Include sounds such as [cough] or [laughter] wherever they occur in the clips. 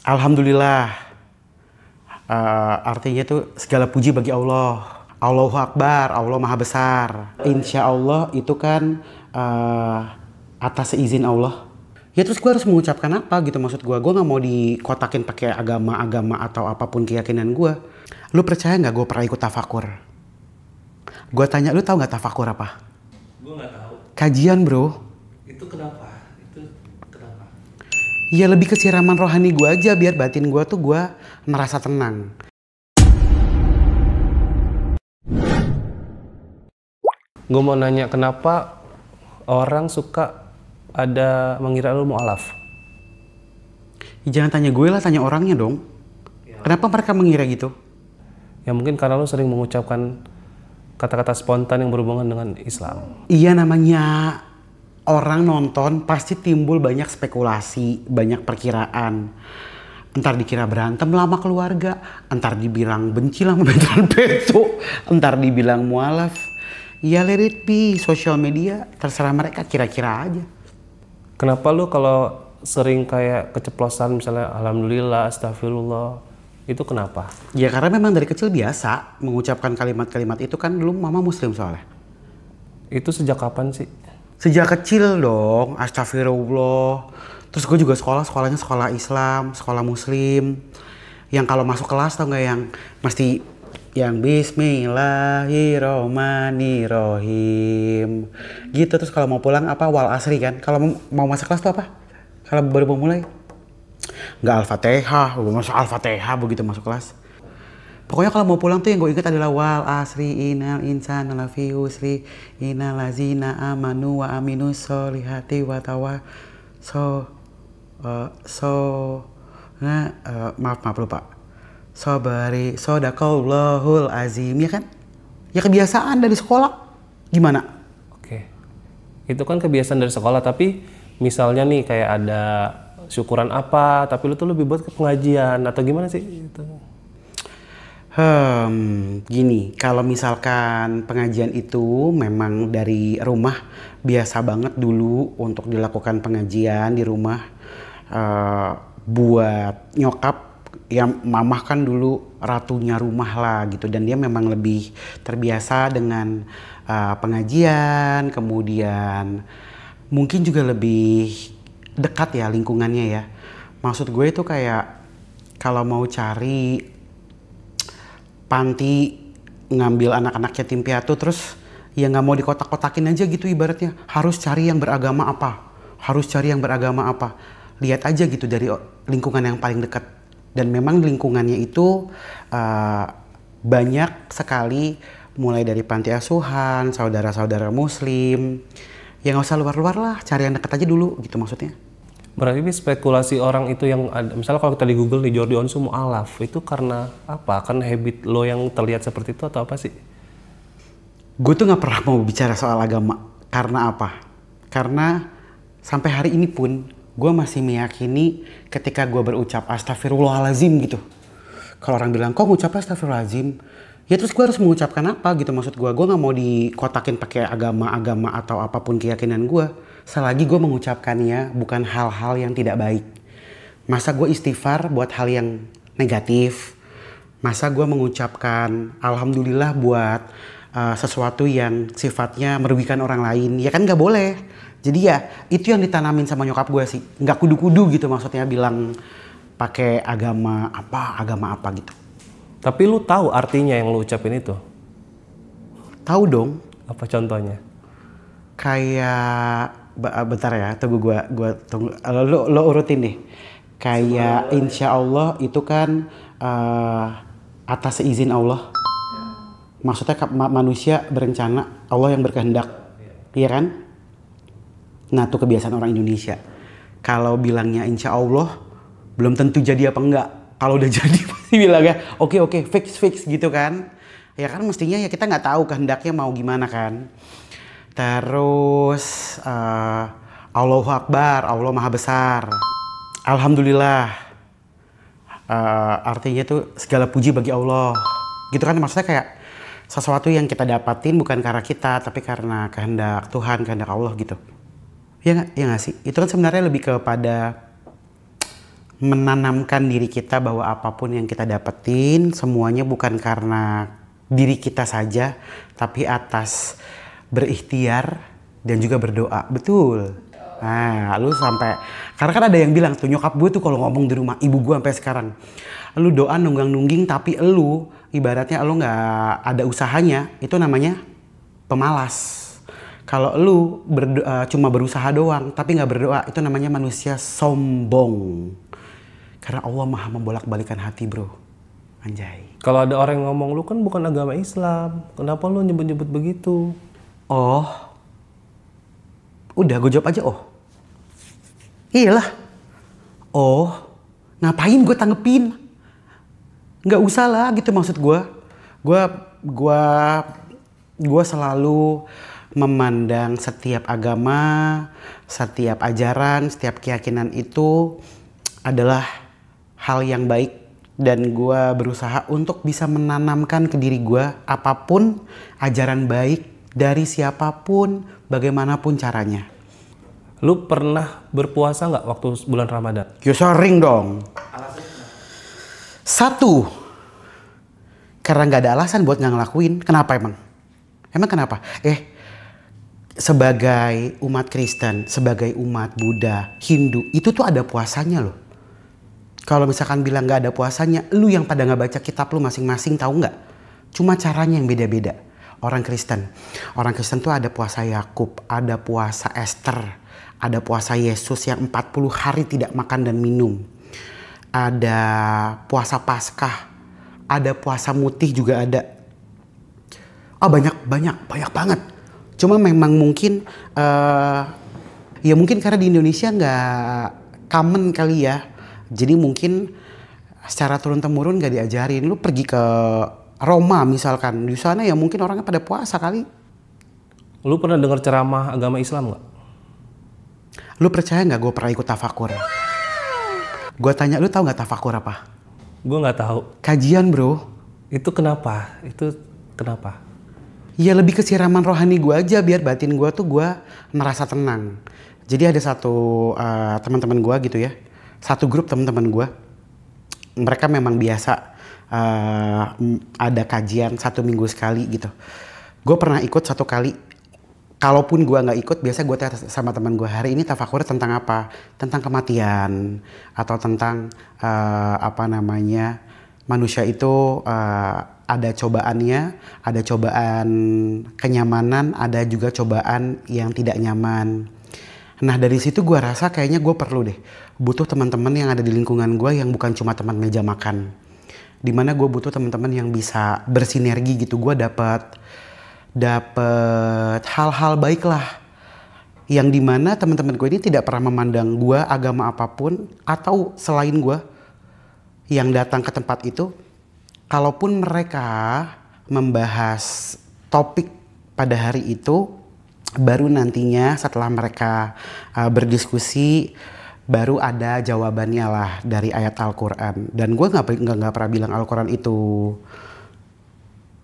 Alhamdulillah. Uh, artinya itu segala puji bagi Allah. Allahu Akbar, Allah Maha Besar. Insya Allah itu kan uh, atas izin Allah. Ya terus gue harus mengucapkan apa gitu maksud gue. Gue gak mau dikotakin pakai agama-agama atau apapun keyakinan gue. Lu percaya gak gue pernah ikut tafakur? Gue tanya, lu tahu gak tafakur apa? Gue gak tahu. Kajian bro. Itu kenapa? ya lebih ke siraman rohani gue aja biar batin gue tuh gue merasa tenang. Gue mau nanya kenapa orang suka ada mengira lu alaf. Jangan tanya gue lah, tanya orangnya dong. Ya. Kenapa mereka mengira gitu? Ya mungkin karena lu sering mengucapkan kata-kata spontan yang berhubungan dengan Islam. Iya namanya orang nonton pasti timbul banyak spekulasi, banyak perkiraan. Entar dikira berantem lama keluarga, entar dibilang benci lah veteran besok, entar dibilang mualaf. Ya let it sosial media terserah mereka kira-kira aja. Kenapa lu kalau sering kayak keceplosan misalnya alhamdulillah, astagfirullah, itu kenapa? Ya karena memang dari kecil biasa mengucapkan kalimat-kalimat itu kan dulu mama muslim soalnya. Itu sejak kapan sih? sejak kecil dong astagfirullah terus gue juga sekolah sekolahnya sekolah Islam sekolah Muslim yang kalau masuk kelas tau nggak yang mesti yang Bismillahirrohmanirrohim gitu terus kalau mau pulang apa wal asri kan kalau mau masuk kelas tuh apa kalau baru mau mulai nggak teha gue masuk alfa teha begitu masuk kelas Pokoknya kalau mau pulang tuh yang gue inget adalah wal asri ah, inal insan lafi usri inal lazina amanu wa aminu solihati wa tawa so uh, so nah uh, maaf maaf lupa sobari dakaulahul azim ya kan ya kebiasaan dari sekolah gimana oke itu kan kebiasaan dari sekolah tapi misalnya nih kayak ada syukuran apa tapi lu tuh lebih buat ke pengajian atau gimana sih itu Hmm, gini, kalau misalkan pengajian itu memang dari rumah biasa banget dulu untuk dilakukan pengajian di rumah uh, buat nyokap ya mamah kan dulu ratunya rumah lah gitu dan dia memang lebih terbiasa dengan uh, pengajian kemudian mungkin juga lebih dekat ya lingkungannya ya maksud gue itu kayak kalau mau cari panti ngambil anak-anak yatim piatu terus ya nggak mau dikotak-kotakin aja gitu ibaratnya harus cari yang beragama apa harus cari yang beragama apa lihat aja gitu dari lingkungan yang paling dekat dan memang lingkungannya itu uh, banyak sekali mulai dari panti asuhan saudara-saudara muslim ya nggak usah luar-luar lah cari yang dekat aja dulu gitu maksudnya Berarti spekulasi orang itu yang ada, misalnya kalau kita di Google nih Jordi Onsu mualaf itu karena apa? kan habit lo yang terlihat seperti itu atau apa sih? Gue tuh nggak pernah mau bicara soal agama karena apa? Karena sampai hari ini pun gue masih meyakini ketika gue berucap astagfirullahalazim gitu. Kalau orang bilang kok ngucap astagfirullahalazim, ya terus gue harus mengucapkan apa gitu maksud gue. Gue nggak mau dikotakin pakai agama-agama atau apapun keyakinan gue selagi gue mengucapkannya bukan hal-hal yang tidak baik. Masa gue istighfar buat hal yang negatif? Masa gue mengucapkan alhamdulillah buat uh, sesuatu yang sifatnya merugikan orang lain? Ya kan gak boleh. Jadi ya itu yang ditanamin sama nyokap gue sih. Gak kudu-kudu gitu maksudnya bilang pakai agama apa, agama apa gitu. Tapi lu tahu artinya yang lu ucapin itu? Tahu dong. Apa contohnya? Kayak Ah, bentar ya tunggu gua gua tunggu eh, lo lo urutin nih kayak insya Allah itu kan uh, atas izin Allah maksudnya manusia berencana Allah yang berkehendak iya kan nah itu kebiasaan orang Indonesia kalau bilangnya insya Allah belum tentu jadi apa enggak kalau udah [laughs] jadi pasti bilang ya oke okay, oke okay, fix fix gitu kan ya kan mestinya ya kita nggak tahu kehendaknya mau gimana kan Terus uh, Allahu Akbar, Allah Maha Besar. Alhamdulillah. Uh, artinya itu segala puji bagi Allah. Gitu kan maksudnya kayak sesuatu yang kita dapatin bukan karena kita tapi karena kehendak Tuhan, kehendak Allah gitu. Ya nggak ya sih? Itu kan sebenarnya lebih kepada menanamkan diri kita bahwa apapun yang kita dapetin semuanya bukan karena diri kita saja tapi atas berikhtiar dan juga berdoa. Betul. Nah, lu sampai karena kan ada yang bilang tuh nyokap gue tuh kalau ngomong di rumah ibu gue sampai sekarang, lu doa nunggang nungging tapi lu ibaratnya lu nggak ada usahanya itu namanya pemalas. Kalau lu berdoa, eh, cuma berusaha doang tapi nggak berdoa itu namanya manusia sombong. Karena Allah maha membolak-balikan hati bro. Anjay. Kalau ada orang yang ngomong lu kan bukan agama Islam, kenapa lu nyebut-nyebut begitu? oh udah gue jawab aja oh iyalah oh ngapain gue tanggepin Gak usah lah gitu maksud gue gue gue gue selalu memandang setiap agama, setiap ajaran, setiap keyakinan itu adalah hal yang baik dan gue berusaha untuk bisa menanamkan ke diri gue apapun ajaran baik dari siapapun, bagaimanapun caranya. Lu pernah berpuasa nggak waktu bulan Ramadan? Ya sering dong. Satu, karena nggak ada alasan buat nggak ngelakuin. Kenapa emang? Emang kenapa? Eh, sebagai umat Kristen, sebagai umat Buddha, Hindu, itu tuh ada puasanya loh. Kalau misalkan bilang nggak ada puasanya, lu yang pada nggak baca kitab lu masing-masing tahu nggak? Cuma caranya yang beda-beda orang Kristen. Orang Kristen tuh ada puasa Yakub, ada puasa Esther, ada puasa Yesus yang 40 hari tidak makan dan minum. Ada puasa Paskah, ada puasa mutih juga ada. Oh banyak, banyak, banyak banget. Cuma memang mungkin, uh, ya mungkin karena di Indonesia nggak common kali ya. Jadi mungkin secara turun temurun gak diajarin. Lu pergi ke Roma misalkan di sana ya mungkin orangnya pada puasa kali. Lu pernah dengar ceramah agama Islam nggak? Lu percaya nggak gue pernah ikut tafakur? Gue tanya lu tahu nggak tafakur apa? Gue nggak tahu. Kajian bro. Itu kenapa? Itu kenapa? Ya lebih ke siraman rohani gue aja biar batin gue tuh gue merasa tenang. Jadi ada satu uh, teman-teman gue gitu ya, satu grup teman-teman gue, mereka memang biasa uh, ada kajian satu minggu sekali gitu. Gue pernah ikut satu kali. Kalaupun gue nggak ikut, biasa gue tanya sama teman gue hari ini tafakur tentang apa? Tentang kematian atau tentang uh, apa namanya manusia itu uh, ada cobaannya, ada cobaan kenyamanan, ada juga cobaan yang tidak nyaman. Nah dari situ gue rasa kayaknya gue perlu deh butuh teman-teman yang ada di lingkungan gue yang bukan cuma teman meja makan dimana gue butuh teman-teman yang bisa bersinergi gitu gue dapat dapat hal-hal baik lah yang dimana teman-teman gue ini tidak pernah memandang gue agama apapun atau selain gue yang datang ke tempat itu kalaupun mereka membahas topik pada hari itu baru nantinya setelah mereka uh, berdiskusi baru ada jawabannya lah dari ayat Al-Quran. Dan gue gak, gak, gak pernah bilang Al-Quran itu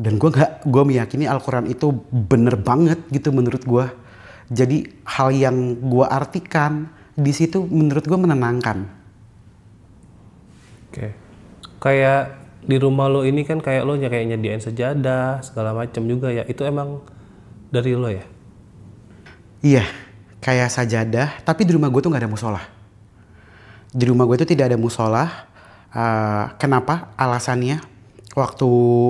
dan gue gak, gue meyakini Al-Quran itu bener banget gitu menurut gue. Jadi hal yang gue artikan di situ menurut gue menenangkan. Oke, kayak di rumah lo ini kan kayak lo kayak nyediain sejadah segala macam juga ya itu emang dari lo ya iya kayak sajadah tapi di rumah gue tuh nggak ada musola di rumah gue itu tidak ada musola. Uh, kenapa? Alasannya waktu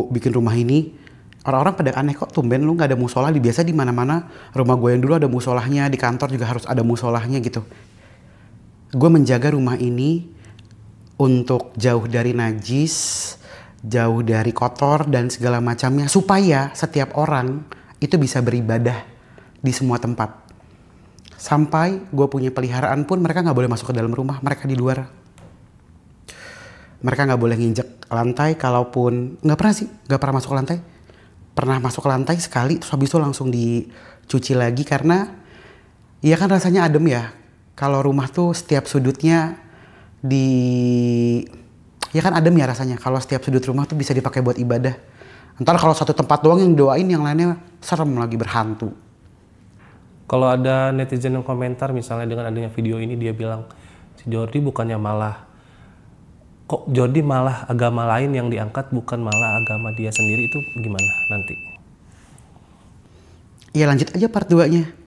bikin rumah ini orang-orang pada aneh kok tumben lu nggak ada musola di biasa di mana-mana rumah gue yang dulu ada musolahnya di kantor juga harus ada musolahnya gitu gue menjaga rumah ini untuk jauh dari najis jauh dari kotor dan segala macamnya supaya setiap orang itu bisa beribadah di semua tempat Sampai gue punya peliharaan pun mereka nggak boleh masuk ke dalam rumah, mereka di luar. Mereka nggak boleh nginjek lantai, kalaupun nggak pernah sih, nggak pernah masuk ke lantai. Pernah masuk ke lantai sekali, terus habis itu langsung dicuci lagi karena ya kan rasanya adem ya. Kalau rumah tuh setiap sudutnya di ya kan adem ya rasanya. Kalau setiap sudut rumah tuh bisa dipakai buat ibadah. Ntar kalau satu tempat doang yang doain yang lainnya serem lagi berhantu. Kalau ada netizen yang komentar misalnya dengan adanya video ini dia bilang si Jordi bukannya malah kok Jordi malah agama lain yang diangkat bukan malah agama dia sendiri itu gimana nanti? Iya lanjut aja part 2-nya.